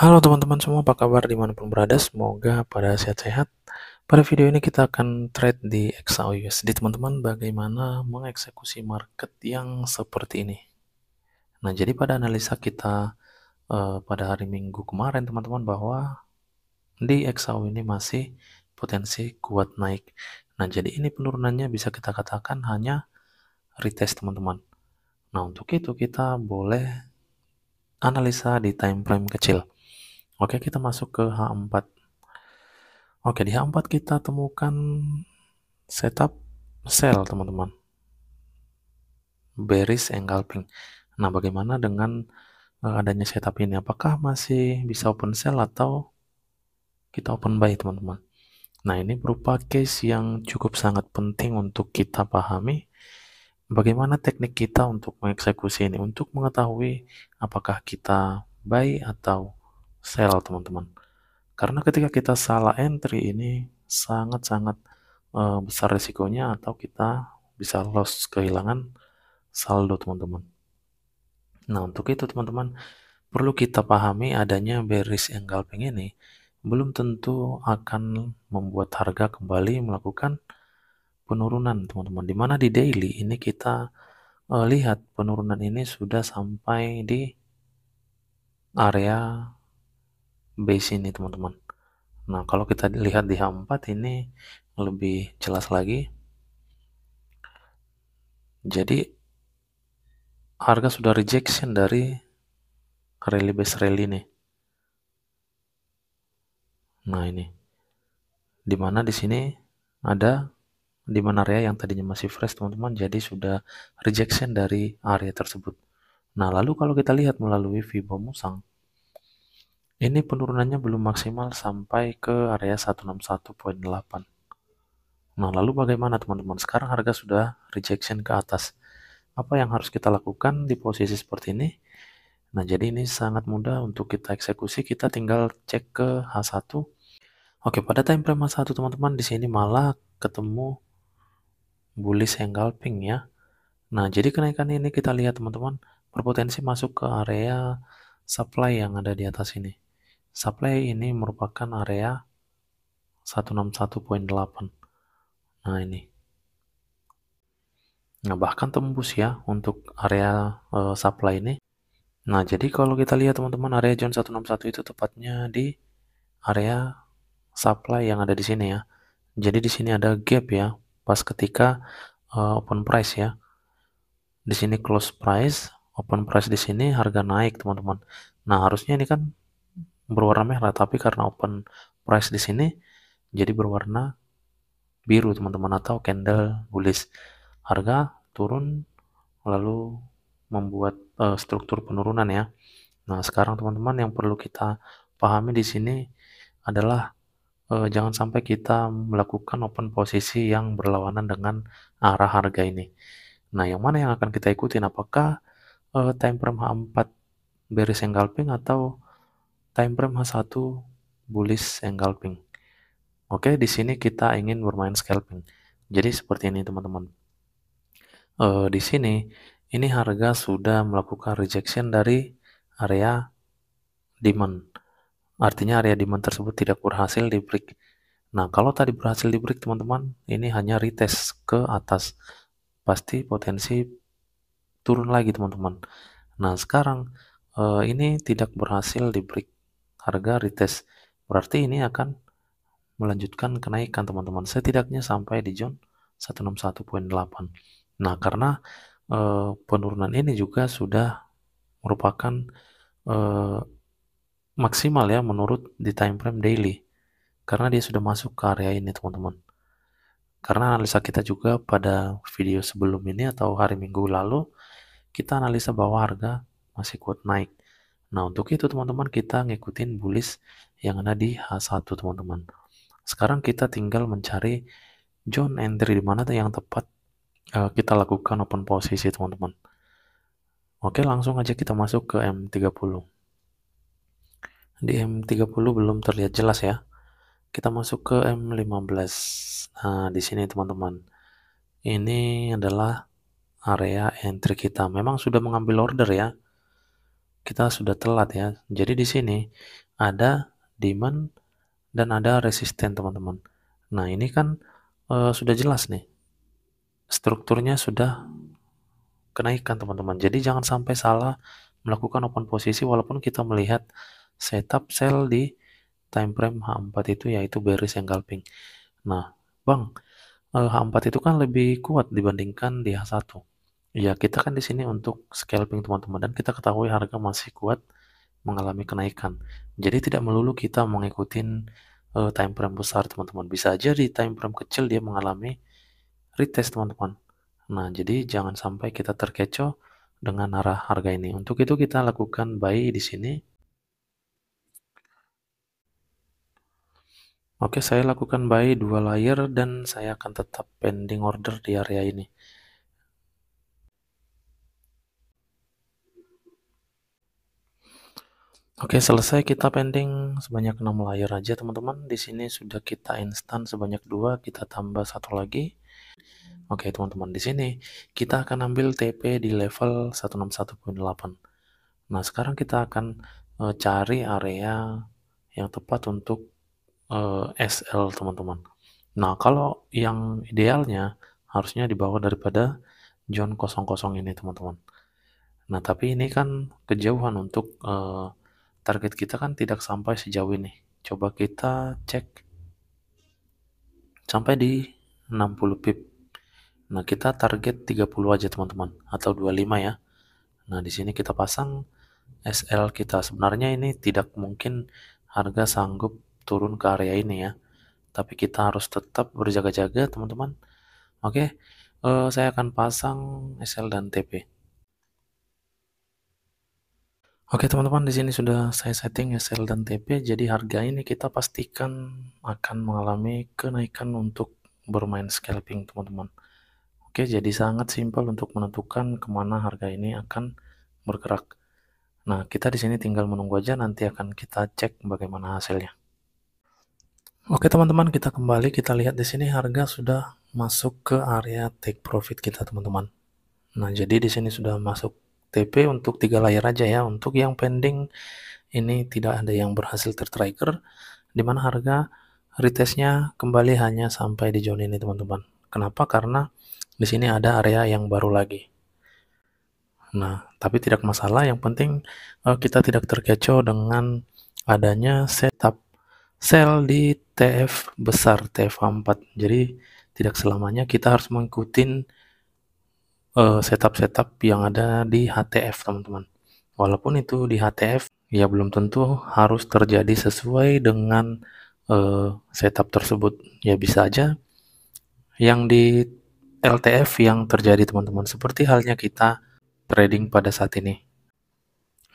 Halo teman-teman semua, apa kabar dimanapun berada? Semoga pada sehat-sehat. Pada video ini kita akan trade di XAUUSD teman-teman, bagaimana mengeksekusi market yang seperti ini. Nah, jadi pada analisa kita uh, pada hari Minggu kemarin teman-teman bahwa di XAU ini masih potensi kuat naik. Nah, jadi ini penurunannya bisa kita katakan hanya retest teman-teman. Nah, untuk itu kita boleh analisa di time frame kecil. Oke, kita masuk ke H4. Oke, di H4 kita temukan setup sel, teman-teman. Beris Bearish engulfing. Nah, bagaimana dengan eh, adanya setup ini? Apakah masih bisa open sell atau kita open buy, teman-teman? Nah, ini berupa case yang cukup sangat penting untuk kita pahami bagaimana teknik kita untuk mengeksekusi ini untuk mengetahui apakah kita buy atau sell teman-teman. Karena ketika kita salah entry ini sangat-sangat uh, besar resikonya atau kita bisa loss kehilangan saldo teman-teman. Nah untuk itu teman-teman perlu kita pahami adanya bearish engulfing ini belum tentu akan membuat harga kembali melakukan penurunan teman-teman dimana di daily ini kita uh, lihat penurunan ini sudah sampai di area base ini teman-teman nah kalau kita lihat di H4 ini lebih jelas lagi jadi harga sudah rejection dari rally base rally ini. nah ini dimana di sini ada di mana area yang tadinya masih fresh teman-teman jadi sudah rejection dari area tersebut. Nah lalu kalau kita lihat melalui Fibo Musang ini penurunannya belum maksimal sampai ke area 161.8. Nah, lalu bagaimana teman-teman? Sekarang harga sudah rejection ke atas. Apa yang harus kita lakukan di posisi seperti ini? Nah, jadi ini sangat mudah untuk kita eksekusi. Kita tinggal cek ke H1. Oke, pada time frame H1 teman-teman di sini malah ketemu bullish engulfing ya. Nah, jadi kenaikan ini kita lihat teman-teman berpotensi masuk ke area supply yang ada di atas ini. Supply ini merupakan area 161.8. Nah, ini. Nah, bahkan tembus ya untuk area uh, supply ini. Nah, jadi kalau kita lihat teman-teman area zone 161 itu tepatnya di area supply yang ada di sini ya. Jadi di sini ada gap ya pas ketika uh, open price ya. Di sini close price, open price di sini harga naik, teman-teman. Nah, harusnya ini kan berwarna merah tapi karena open price di sini jadi berwarna biru teman-teman atau candle bullish harga turun lalu membuat uh, struktur penurunan ya nah sekarang teman-teman yang perlu kita pahami di sini adalah uh, jangan sampai kita melakukan open posisi yang berlawanan dengan arah harga ini. Nah, yang mana yang akan kita ikutin? Apakah uh, time frame H4 bearish engulfing atau time frame H1 bullish engulfing. Oke, di sini kita ingin bermain scalping. Jadi seperti ini teman-teman. E, di sini ini harga sudah melakukan rejection dari area demand. Artinya area demand tersebut tidak berhasil di break. Nah, kalau tadi berhasil di break teman-teman, ini hanya retest ke atas. Pasti potensi turun lagi teman-teman. Nah, sekarang e, ini tidak berhasil di break harga retest. Berarti ini akan melanjutkan kenaikan teman-teman. Setidaknya sampai di zone 161.8. Nah, karena e, penurunan ini juga sudah merupakan e, maksimal ya menurut di time frame daily. Karena dia sudah masuk ke area ini teman-teman. Karena analisa kita juga pada video sebelum ini atau hari Minggu lalu kita analisa bahwa harga masih kuat naik. Nah, untuk itu teman-teman kita ngikutin bullish yang ada di H1 teman-teman. Sekarang kita tinggal mencari zone entry di mana yang tepat uh, kita lakukan open posisi teman-teman. Oke, langsung aja kita masuk ke M30. Di M30 belum terlihat jelas ya. Kita masuk ke M15. Nah, di sini teman-teman. Ini adalah area entry kita. Memang sudah mengambil order ya kita sudah telat ya. Jadi di sini ada demand dan ada resisten teman-teman. Nah ini kan e, sudah jelas nih strukturnya sudah kenaikan teman-teman. Jadi jangan sampai salah melakukan open posisi walaupun kita melihat setup sell di time frame H4 itu yaitu bearish engulfing. Nah, Bang, H4 eh, itu kan lebih kuat dibandingkan di H1. Ya kita kan di sini untuk scalping teman-teman dan kita ketahui harga masih kuat mengalami kenaikan. Jadi tidak melulu kita mengikuti uh, eh, time frame besar teman-teman. Bisa aja di time frame kecil dia mengalami retest teman-teman. Nah, jadi jangan sampai kita terkecoh dengan arah harga ini. Untuk itu kita lakukan buy di sini. Oke, saya lakukan buy dua layer dan saya akan tetap pending order di area ini. Oke, selesai kita pending sebanyak 6 layer aja teman-teman. Di sini sudah kita instan sebanyak dua kita tambah satu lagi. Oke, teman-teman, di sini kita akan ambil TP di level 161.8. Nah, sekarang kita akan e, cari area yang tepat untuk e, eh, SL, teman-teman. Nah, kalau yang idealnya harusnya di bawah daripada zone 00 ini, teman-teman. Nah, tapi ini kan kejauhan untuk e, target kita kan tidak sampai sejauh ini. Coba kita cek sampai di 60 pip. Nah, kita target 30 aja teman-teman atau 25 ya. Nah, di sini kita pasang SL kita. Sebenarnya ini tidak mungkin harga sanggup turun ke area ini ya. Tapi kita harus tetap berjaga-jaga teman-teman. Oke, uh, saya akan pasang SL dan TP. Oke teman-teman, di sini sudah saya setting ya, SL dan TP, jadi harga ini kita pastikan akan mengalami kenaikan untuk bermain scalping teman-teman. Oke, jadi sangat simpel untuk menentukan kemana harga ini akan bergerak. Nah, kita di sini tinggal menunggu aja, nanti akan kita cek bagaimana hasilnya. Oke teman-teman, kita kembali, kita lihat di sini harga sudah masuk ke area take profit kita teman-teman. Nah, jadi di sini sudah masuk TP untuk tiga layar aja ya untuk yang pending ini tidak ada yang berhasil tertrigger dimana harga retestnya kembali hanya sampai di zone ini teman-teman kenapa karena di sini ada area yang baru lagi nah tapi tidak masalah yang penting eh, kita tidak terkecoh dengan adanya setup sell di TF besar TF4 jadi tidak selamanya kita harus mengikuti Eh, setup-setup yang ada di HTF teman-teman. Walaupun itu di HTF, ya belum tentu harus terjadi sesuai dengan, uh, setup tersebut. Ya bisa aja yang di LTF yang terjadi teman-teman, seperti halnya kita trading pada saat ini.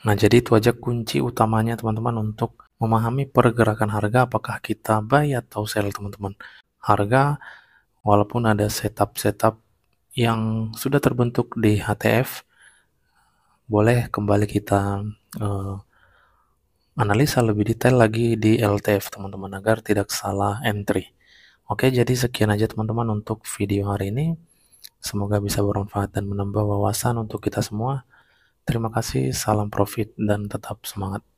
Nah jadi itu aja kunci utamanya teman-teman untuk memahami pergerakan harga apakah kita buy atau sell teman-teman. Harga walaupun ada setup-setup yang sudah terbentuk di HTF boleh kembali kita uh, analisa lebih detail lagi di LTF teman-teman agar tidak salah entry. Oke, jadi sekian aja teman-teman untuk video hari ini. Semoga bisa bermanfaat dan menambah wawasan untuk kita semua. Terima kasih, salam profit dan tetap semangat.